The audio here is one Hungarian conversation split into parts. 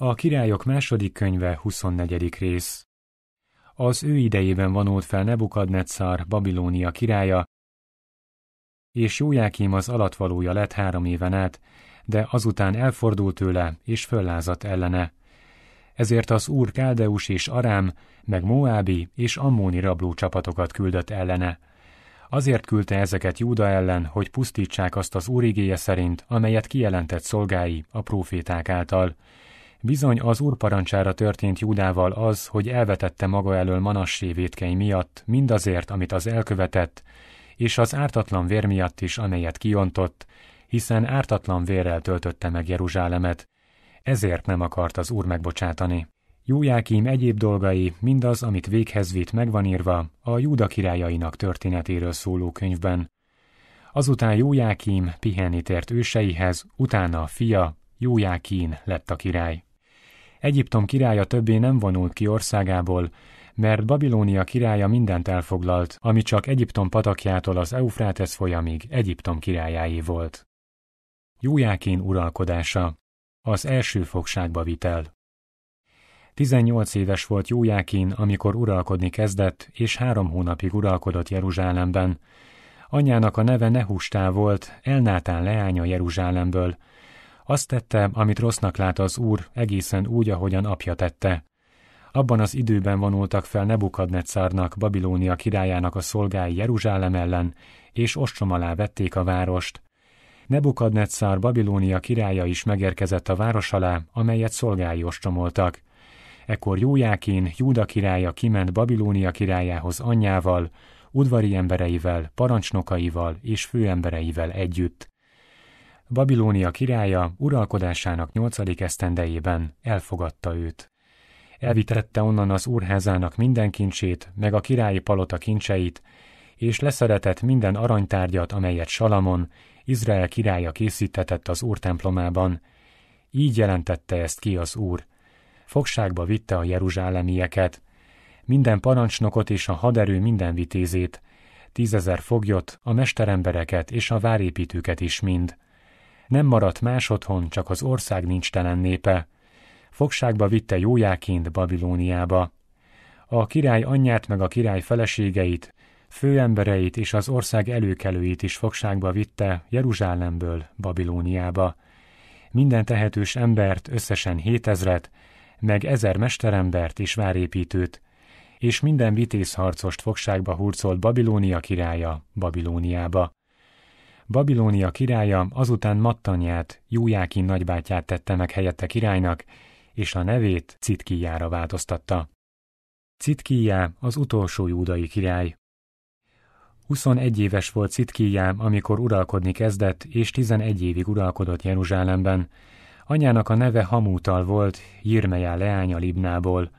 A királyok második könyve 24. rész. Az ő idejében vanult fel Nebukadnetszar, Babilónia királya, és Jójákim az alatvalója lett három éven át, de azután elfordult tőle és föllázat ellene. Ezért az úr Káldeus és Arám, meg Moábi és Ammóni rabló csapatokat küldött ellene. Azért küldte ezeket Júda ellen, hogy pusztítsák azt az úrigéje szerint, amelyet kijelentett szolgái a próféták által, Bizony az úr parancsára történt Júdával az, hogy elvetette maga elől Manassé vétkei miatt mindazért, amit az elkövetett, és az ártatlan vér miatt is, amelyet kiontott, hiszen ártatlan vérrel töltötte meg Jeruzsálemet, ezért nem akart az úr megbocsátani. Jójákim egyéb dolgai, mindaz, amit véghez vitt megvan írva a Júda királyainak történetéről szóló könyvben. Azután Jójákim pihenni tért őseihez, utána a fia, Jójákín lett a király. Egyiptom királya többé nem vonult ki országából, mert Babilónia királya mindent elfoglalt, ami csak Egyiptom patakjától az Eufrátesz folyamig Egyiptom királyáé volt. Jújákén uralkodása Az első fogságba vitel 18 éves volt Jójákin, amikor uralkodni kezdett, és három hónapig uralkodott Jeruzsálemben. Anyjának a neve Nehustá volt, Elnátán leánya Jeruzsálemből, azt tette, amit rossznak lát az úr, egészen úgy, ahogyan apja tette. Abban az időben vonultak fel Nebukadnetszárnak, Babilónia királyának a szolgái Jeruzsálem ellen, és ostrom alá vették a várost. Nebukadnetszár Babilónia királya is megérkezett a város alá, amelyet szolgái ostromoltak. Ekkor Jójákén, Júda királya kiment Babilónia királyához anyjával, udvari embereivel, parancsnokaival és főembereivel együtt. Babilónia királya uralkodásának nyolcadik esztendejében elfogadta őt. Elvitette onnan az úrházának minden kincsét, meg a királyi palota kincseit, és leszeretett minden aranytárgyat, amelyet Salamon, Izrael királya készítetett az templomában. Így jelentette ezt ki az úr. Fogságba vitte a jeruzsálemieket, minden parancsnokot és a haderő minden vitézét, tízezer foglyot, a mesterembereket és a várépítőket is mind. Nem maradt más otthon, csak az ország nincs telen népe. Fogságba vitte jójáként Babilóniába. A király anyját meg a király feleségeit, főembereit és az ország előkelőit is fogságba vitte Jeruzsálemből Babilóniába. Minden tehetős embert, összesen hétezret, meg ezer mesterembert és várépítőt, és minden vitézharcost fogságba hurcolt Babilónia királya Babilóniába. Babilónia királya azután Mattanyát, Jújákin nagybátyát tette meg helyette királynak, és a nevét Citkíjára változtatta. Citkíjá az utolsó júdai király. 21 éves volt Citkíjá, amikor uralkodni kezdett, és 11 évig uralkodott Jeruzsálemben. Anyának a neve Hamútal volt, Jirmejá leánya Libnából.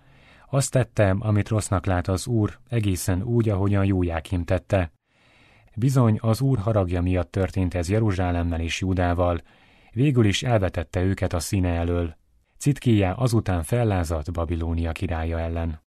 Azt tette, amit rossznak lát az úr, egészen úgy, ahogyan Jójákim tette. Bizony az Úr haragja miatt történt ez Jeruzsálemmel és Júdával, végül is elvetette őket a színe elől. Citkiá azután fellázadt Babilónia királya ellen.